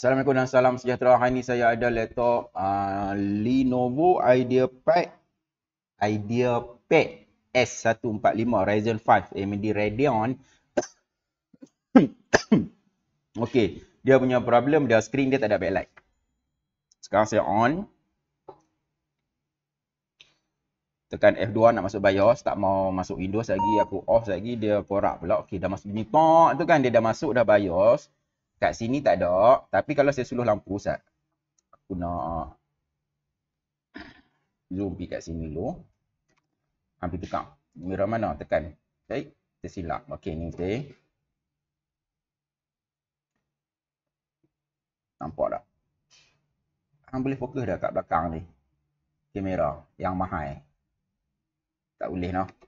Assalamualaikum dan salam sejahtera. Hari ini saya ada laptop uh, Lenovo IdeaPad IdeaPad S145 Ryzen 5 AMD Radeon. Okey, dia punya problem dia screen dia tak ada backlight. Sekarang saya on. Tekan F2 nak masuk BIOS, tak mau masuk Windows lagi, aku off lagi, dia korak pula. Okey, dah masuk ni tok tu kan dia dah masuk dah BIOS. Kat sini tak ada. Tapi kalau saya suluh lampu, Ustaz. Aku nak zoom pergi kat sini dulu. Ambil ha, tekan. Merah mana? Tekan. Baik. Tersilap. Okey, ni okey. Nampak tak? Hang boleh fokus dah kat belakang ni. Kamera yang mahal. Tak boleh lah. No?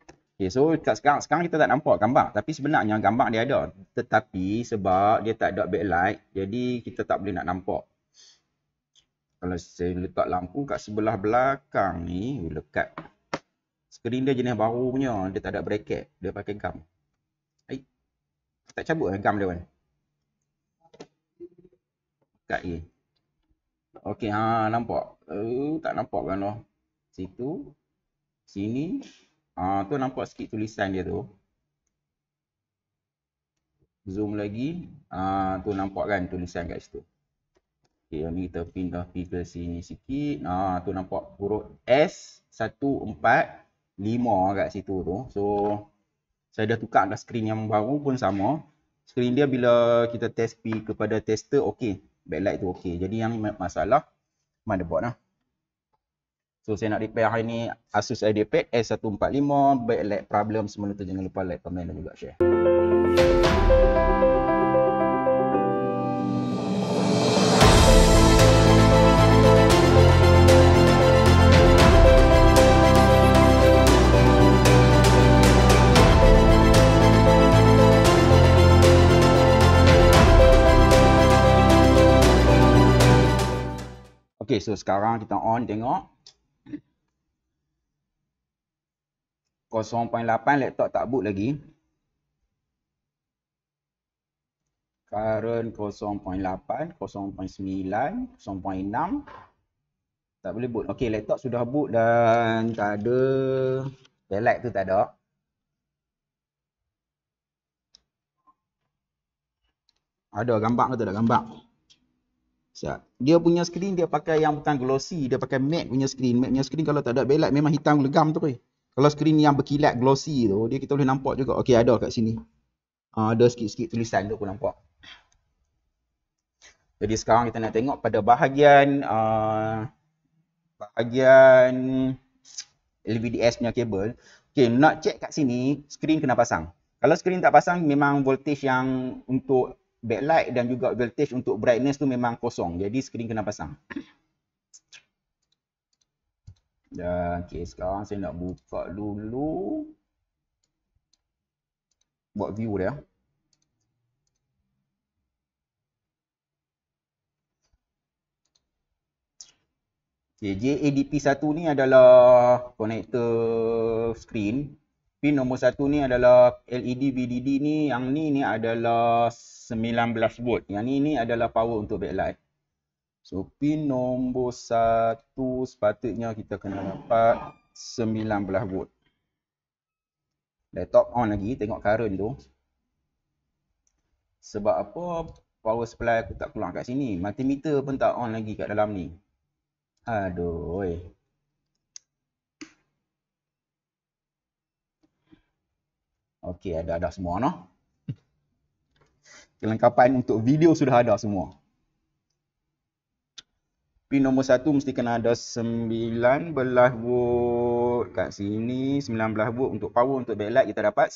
Okay, so sekarang, sekarang kita tak nampak gambar. Tapi sebenarnya gambar dia ada. Tetapi sebab dia tak ada backlight, jadi kita tak boleh nak nampak. Kalau saya letak lampu kat sebelah belakang ni, lekat. Screen dia jenis baru punya. Dia tak ada bracket. Dia pakai gam. Hai. Tak cabut eh, gam dia kan. Kat ni. Okey, ha, nampak. Uh, tak nampak kan lah. Situ. Sini. Ah, uh, tu nampak sikit tulisan dia tu. Zoom lagi. Ah, uh, tu nampak kan tulisan kat situ. Okey, yang ni kita pindah pergi ke sini sikit. Ah, uh, tu nampak huruf S145 kat situ tu. So, saya dah tukar dah skrin yang baru pun sama. Skrin dia bila kita test pi kepada tester, okey. Backlight tu okey. Jadi yang masalah, mana buat lah. So saya nak repair hari ni Asus IdeaPad S145 Backlight problem semula tu jangan lupa like, komen dan juga share Okay, so sekarang kita on tengok 0.8 laptop tak boot lagi. Current 0.8, 0.9, 0.6. Tak boleh boot. Okay, laptop sudah boot dan tak ada. Daylight tu tak ada. Ada gambar ke tak ada gambar? Siap. Dia punya screen dia pakai yang bukan glossy. Dia pakai matte punya screen. Matte punya screen kalau tak ada belak memang hitam legam tu. Eh. Kalau skrin yang berkilat glossy tu, dia kita boleh nampak juga. Okey, ada kat sini. Uh, ada sikit-sikit tulisan tu pun nampak. Jadi sekarang kita nak tengok pada bahagian uh, bahagian LVDS punya kabel. Okey, nak check kat sini, skrin kena pasang. Kalau skrin tak pasang, memang voltage yang untuk backlight dan juga voltage untuk brightness tu memang kosong. Jadi skrin kena pasang. Dan ya, okay, sekarang saya nak buka dulu Buat view dia ya. Okay, JADP1 ni adalah connector screen. Pin nombor 1 ni adalah LED VDD ni. Yang ni ni adalah 19 volt. Yang ni ni adalah power untuk backlight. So pin nombor satu sepatutnya kita kena dapat 19 volt. Laptop on lagi tengok current tu. Sebab apa power supply aku tak keluar kat sini. Multimeter pun tak on lagi kat dalam ni. Aduh. Oi. Okay ada-ada semua noh. Kelengkapan untuk video sudah ada semua pin nombor satu mesti kena ada 19 volt kat sini 19 volt untuk power untuk backlight kita dapat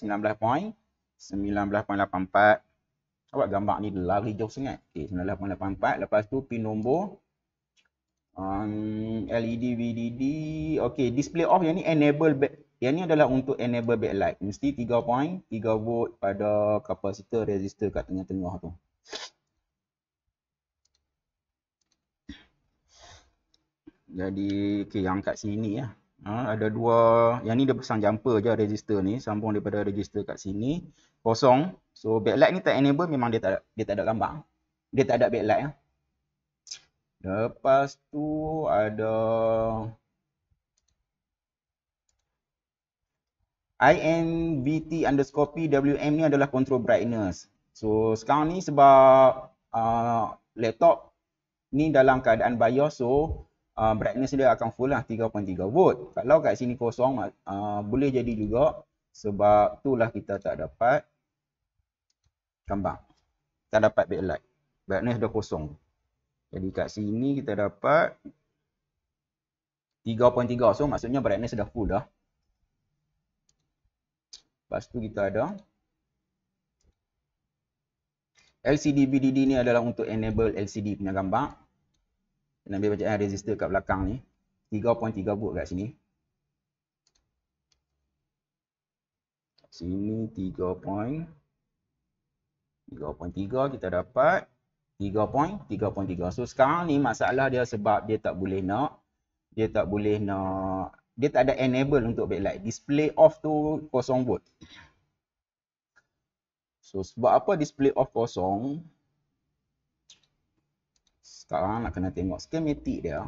19 point 19.84 awak gambar ni lari jauh sangat okey 19.84 lepas tu pin nombor um, LED VDD okey display off yang ni enable back yang ni adalah untuk enable backlight mesti 3.3 volt pada kapasitor resistor kat tengah-tengah tu Jadi okay, yang kat sini ya. Ha, ada dua, yang ni dia pasang jumper je resistor ni Sambung daripada resistor kat sini Kosong So backlight ni tak enable memang dia tak ada, dia tak ada gambar Dia tak ada backlight ya. Lepas tu ada INBT underscore PWM ni adalah control brightness So sekarang ni sebab uh, laptop ni dalam keadaan BIOS so uh, brightness dia akan full lah 3.3 volt. Kalau kat sini kosong uh, boleh jadi juga sebab itulah kita tak dapat kembang. Tak dapat backlight. Brightness dah kosong. Jadi kat sini kita dapat 3.3 so maksudnya brightness dah full dah. Lepas tu kita ada LCD BDD ni adalah untuk enable LCD punya gambar. Kena ambil bacaan ah, resistor kat belakang ni. 3.3 volt kat sini. Sini 3.3 3.3 kita dapat 3.3.3. So sekarang ni masalah dia sebab dia tak boleh nak dia tak boleh nak dia tak ada enable untuk backlight. Display off tu kosong volt. So sebab apa display off kosong? Sekarang nak kena tengok schematic dia.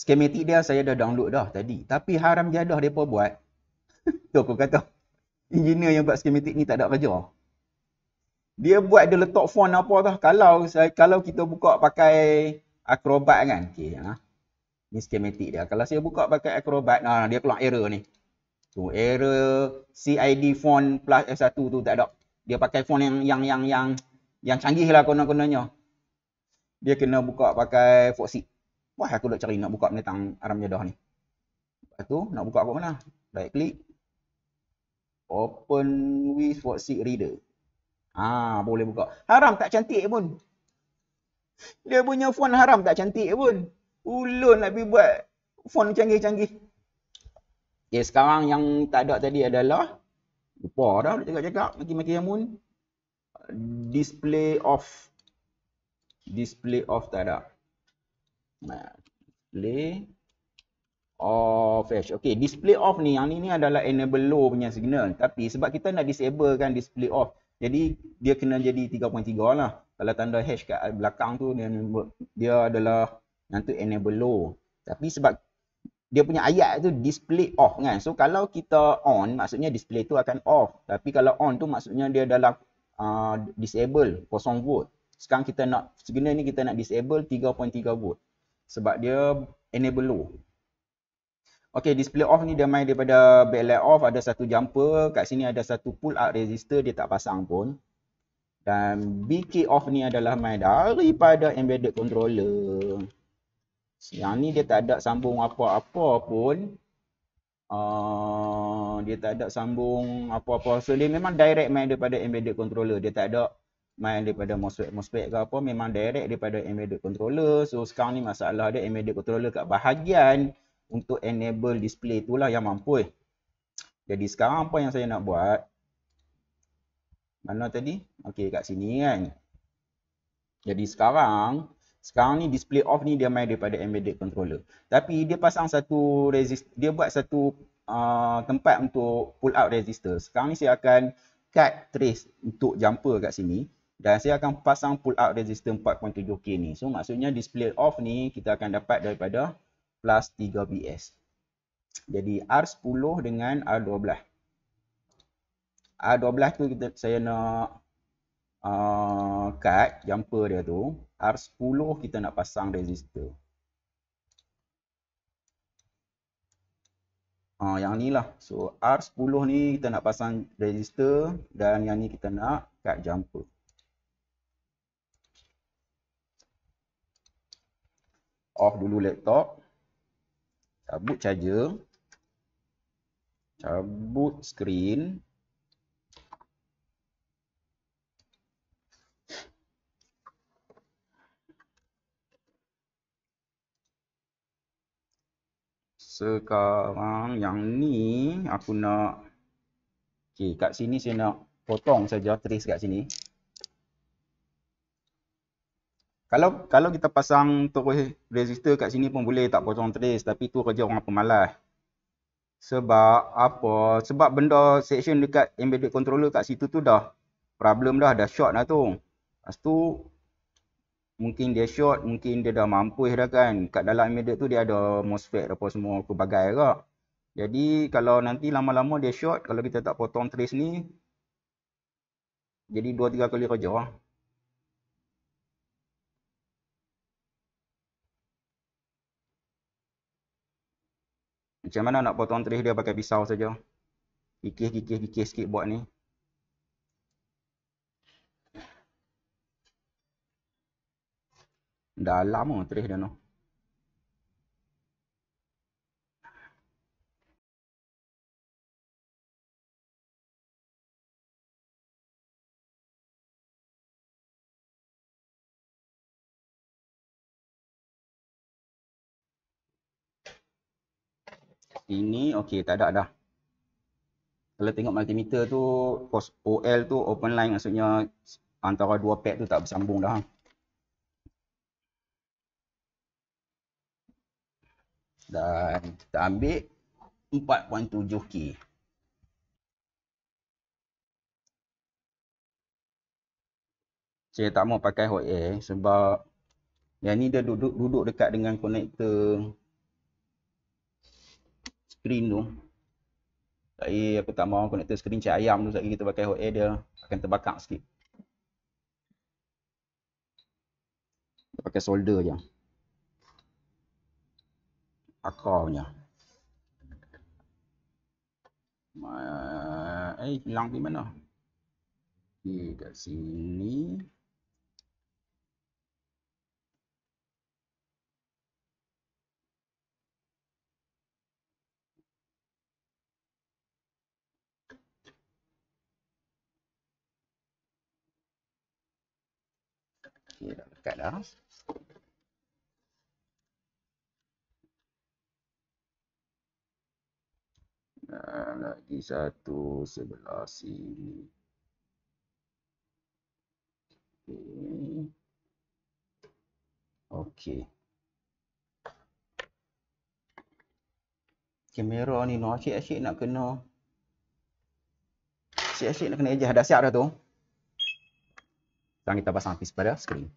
Schematic dia saya dah download dah tadi. Tapi haram jadah mereka buat. Itu aku kata. Engineer yang buat schematic ni tak ada kerja dia buat dia letak phone apa tu kalau saya kalau kita buka pakai acrobat kan okey ha ni schematic dia kalau saya buka pakai acrobat nah ha, dia keluar error ni tu error CID phone plus F1 tu tak ada dia pakai phone yang yang yang yang yang canggih lah konon-kononnya dia kena buka pakai foxy wah aku nak cari nak buka menetang aram jadah ni lepas tu nak buka kat mana lah. right click open with foxy reader Ha, boleh buka. Haram tak cantik pun. Dia punya phone haram tak cantik pun. Ulun nak buat phone canggih-canggih. Okay, eh, sekarang yang tak ada tadi adalah lupa dah boleh cakap-cakap. Maki-maki yang pun. Display off. Display off tak ada. Display off. Okay, display off ni. Yang ni ni adalah enable low punya signal. Tapi sebab kita nak disable kan display off. Jadi dia kena jadi 3.3 lah. Kalau tanda hash kat belakang tu dia, dia adalah yang tu enable low. Tapi sebab dia punya ayat tu display off kan. So kalau kita on maksudnya display tu akan off. Tapi kalau on tu maksudnya dia dalam uh, disable kosong volt. Sekarang kita nak sebenarnya ni kita nak disable 3.3 volt. Sebab dia enable low. Okey, display off ni dia main daripada backlight off, ada satu jumper, kat sini ada satu pull up resistor dia tak pasang pun. Dan BK off ni adalah main daripada embedded controller. Yang ni dia tak ada sambung apa-apa pun. Uh, dia tak ada sambung apa-apa. So dia memang direct main daripada embedded controller. Dia tak ada main daripada MOSFET MOSFET ke apa, memang direct daripada embedded controller. So sekarang ni masalah dia embedded controller kat bahagian untuk enable display tu lah yang mampu. Eh. Jadi sekarang apa yang saya nak buat? Mana tadi? Okey kat sini kan. Jadi sekarang, sekarang ni display off ni dia main daripada embedded controller. Tapi dia pasang satu resist, dia buat satu uh, tempat untuk pull out resistor. Sekarang ni saya akan cut trace untuk jumper kat sini. Dan saya akan pasang pull out resistor 4.7K ni. So maksudnya display off ni kita akan dapat daripada plus 3BS. Jadi R10 dengan R12. R12 tu kita saya nak uh, cut jumper dia tu. R10 kita nak pasang resistor. Ah uh, yang ni lah. So R10 ni kita nak pasang resistor dan yang ni kita nak cut jumper. Off dulu laptop cabut charger cabut screen sekarang yang ni aku nak okey kat sini saya nak potong saja trace kat sini kalau kalau kita pasang terus resistor kat sini pun boleh tak potong trace tapi tu kerja orang pemalas sebab apa sebab benda section dekat embedded controller kat situ tu dah problem dah dah short dah tu lepas tu mungkin dia short mungkin dia dah mampu, dah kan kat dalam embedded tu dia ada mosfet apa semua pelbagai ke jadi kalau nanti lama-lama dia short kalau kita tak potong trace ni jadi 2 3 kali kerja lah Macam mana nak potong trace dia pakai pisau saja. Kikis, kikis, kikis sikit buat ni. Dah lama trace dia noh. ini okey tak ada dah. Kalau tengok multimeter tu pos OL tu open line maksudnya antara dua pad tu tak bersambung dah. Dan kita ambil 4.7K. Saya tak mau pakai hot air sebab yang ni dia duduk duduk dekat dengan konektor screen tu Tapi aku tak mahu konektor screen cik ayam tu Sekejap kita pakai hot air dia akan terbakar sikit Kita pakai solder je Akar punya Eh hilang pergi mana? Okay, kat sini Ni dah dekat dah. Nah, lagi satu sebelah sini. Okey. Okay. Kamera ni noh asyik-asyik nak kena. Asyik-asyik nak kena ejah dah siap dah tu. Sekarang kita pasang piece pada screen.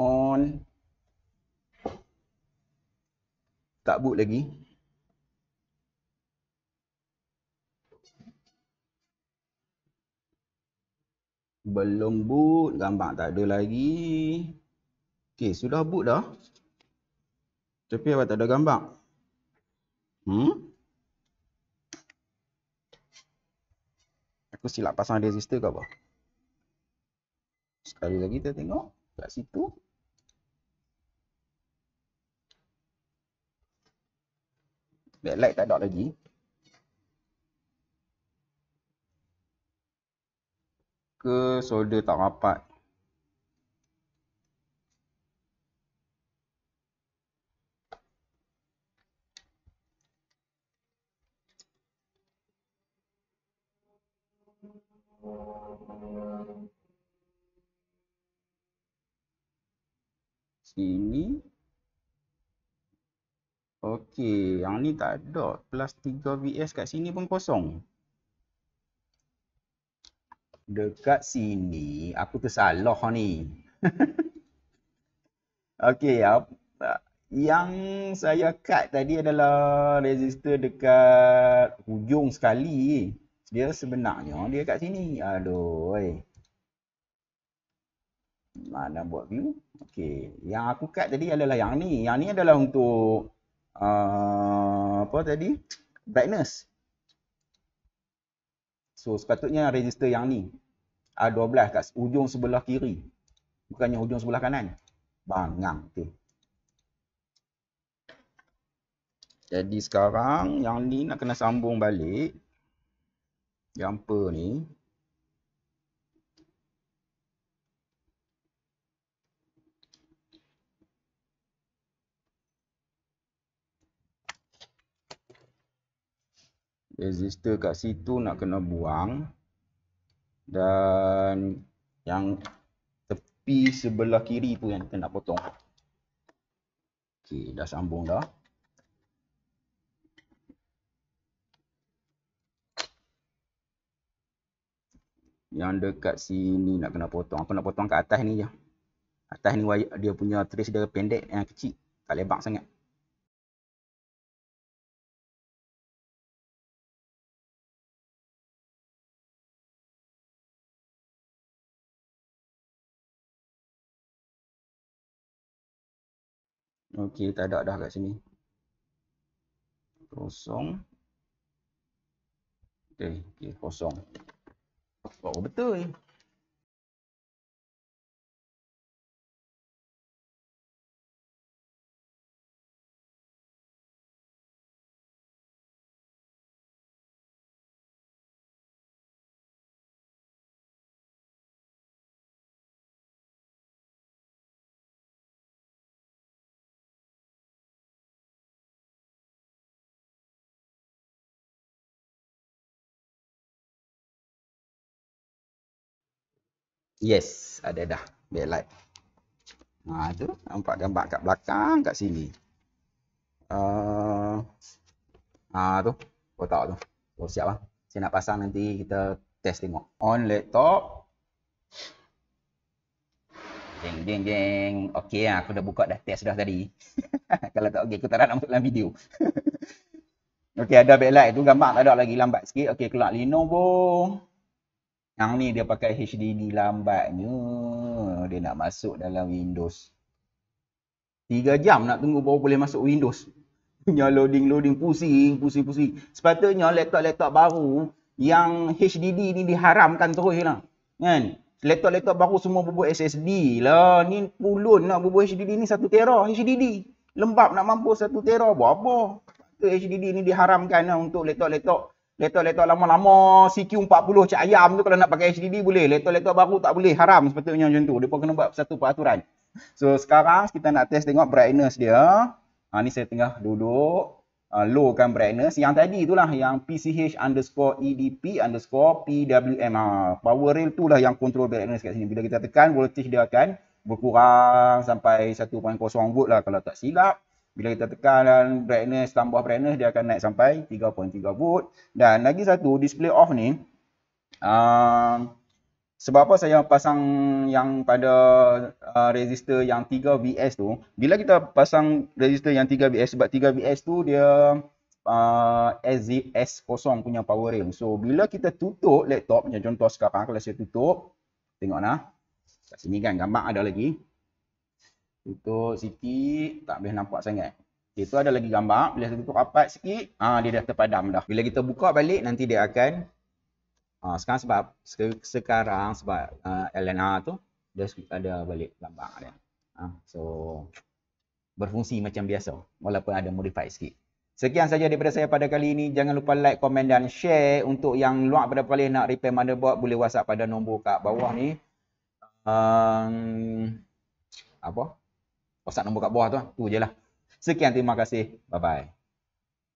On tak boot lagi belum boot gambar tak ada lagi ok sudah boot dah tapi apa tak ada gambar hmm aku silap pasang resistor ke apa sekali lagi kita tengok kat situ Backlight tak ada lagi. Ke solder tak rapat. Sini. Okey, yang ni tak ada. Plus 3 VS kat sini pun kosong. Dekat sini, aku tersalah ni. Okey, yang saya cut tadi adalah resistor dekat hujung sekali. Dia sebenarnya dia kat sini. Aduh, Mana buat view? Okey, yang aku cut tadi adalah yang ni. Yang ni adalah untuk Ah, apa tadi brightness so sepatutnya register yang ni A12 kat ujung sebelah kiri bukannya ujung sebelah kanan bangang tu jadi sekarang yang ni nak kena sambung balik yang jumper ni resistor kat situ nak kena buang dan yang tepi sebelah kiri tu yang kena potong ok dah sambung dah yang dekat sini nak kena potong aku nak potong kat atas ni je atas ni dia punya trace dia pendek yang kecil tak lebar sangat Okey, tak ada dah kat sini. Kosong. Okey, okey, kosong. Oh, betul Yes, ada dah. Backlight. Ha, tu nampak gambar kat belakang, kat sini. Uh, ha, tu. Kotak tu. Oh, siap lah. Saya nak pasang nanti kita test tengok. On laptop. Ding, ding, ding. Okey lah. Aku dah buka dah test dah tadi. Kalau tak okey, aku tak nak masuk dalam video. okey, ada backlight tu. Gambar tak ada lagi. Lambat sikit. Okey, keluar Lenovo. Lenovo. Yang ni dia pakai HDD lambatnya. Dia nak masuk dalam Windows. 3 jam nak tunggu baru boleh masuk Windows. Punya loading-loading pusing, pusing-pusing. Sepatutnya laptop-laptop baru yang HDD ni diharamkan terus lah. Kan? Laptop-laptop baru semua bubuh SSD lah. Ni pulun nak bubuh HDD ni 1 tera HDD. Lembab nak mampu 1 tera buat apa? HDD ni diharamkan lah untuk laptop-laptop Laptop-laptop lama-lama CQ40 cak ayam tu kalau nak pakai HDD boleh. Laptop-laptop baru tak boleh. Haram sepatutnya macam tu. Depa kena buat satu peraturan. So sekarang kita nak test tengok brightness dia. Ha, ni saya tengah duduk. Ha, low kan brightness. Yang tadi itulah yang PCH underscore EDP underscore PWM. Ha, power rail tu lah yang control brightness kat sini. Bila kita tekan voltage dia akan berkurang sampai 1.0 volt lah kalau tak silap. Bila kita tekan brightness, tambah brightness, dia akan naik sampai 3.3 volt. Dan lagi satu, display off ni. Uh, sebab apa saya pasang yang pada uh, resistor yang 3VS tu. Bila kita pasang resistor yang 3VS, sebab 3VS tu dia uh, SZS kosong punya power ring. So, bila kita tutup laptop, macam contoh sekarang, kalau saya tutup. Tengok lah. Kat sini kan gambar ada lagi. Untuk Siti tak boleh nampak sangat. Okay, tu ada lagi gambar. Bila kita tutup rapat sikit, ah ha, dia dah terpadam dah. Bila kita buka balik nanti dia akan ha, sekarang sebab sekarang sebab uh, ha, LNA tu dia ada balik gambar dia. Ha, so berfungsi macam biasa walaupun ada modify sikit. Sekian saja daripada saya pada kali ini. Jangan lupa like, komen dan share. Untuk yang luar pada paling nak repair motherboard boleh WhatsApp pada nombor kat bawah ni. Um, apa? WhatsApp nombor kat bawah tu. Tu je lah. Sekian terima kasih. Bye-bye.